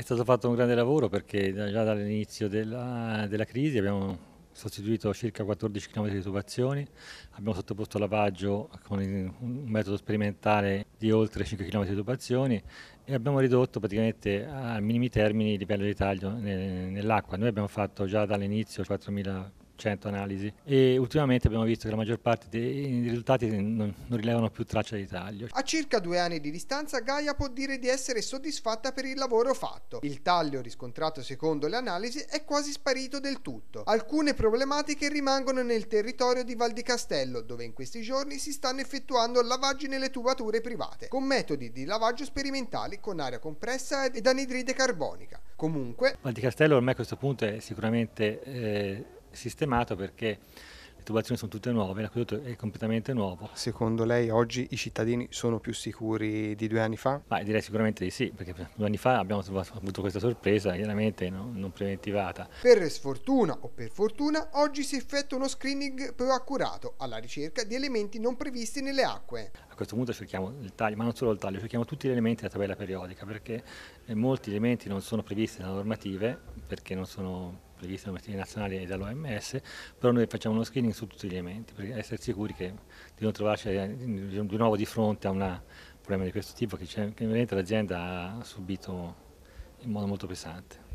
È stato fatto un grande lavoro perché già dall'inizio della, della crisi abbiamo sostituito circa 14 km di tubazioni, abbiamo sottoposto lavaggio con un metodo sperimentale di oltre 5 km di tubazioni e abbiamo ridotto praticamente a minimi termini il livello di taglio nell'acqua. Noi abbiamo fatto già dall'inizio 4.000 100 analisi e ultimamente abbiamo visto che la maggior parte dei risultati non, non rilevano più traccia di taglio. A circa due anni di distanza Gaia può dire di essere soddisfatta per il lavoro fatto. Il taglio riscontrato secondo le analisi è quasi sparito del tutto. Alcune problematiche rimangono nel territorio di Val di Castello dove in questi giorni si stanno effettuando lavaggi nelle tubature private con metodi di lavaggio sperimentali con aria compressa ed anidride carbonica. Comunque... Val di Castello ormai a questo punto è sicuramente... Eh sistemato perché le tubazioni sono tutte nuove, l'acquedotto è completamente nuovo. Secondo lei oggi i cittadini sono più sicuri di due anni fa? Ma direi sicuramente di sì, perché due anni fa abbiamo avuto questa sorpresa, chiaramente no, non preventivata. Per sfortuna o per fortuna, oggi si effettua uno screening più accurato alla ricerca di elementi non previsti nelle acque. A questo punto cerchiamo il taglio, ma non solo il taglio, cerchiamo tutti gli elementi della tabella periodica, perché eh, molti elementi non sono previsti nelle normative, perché non sono previsto dalle materie nazionali e dall'OMS, però noi facciamo uno screening su tutti gli elementi per essere sicuri che, di non trovarci eh, di nuovo di fronte a un problema di questo tipo che, che l'azienda ha subito in modo molto pesante.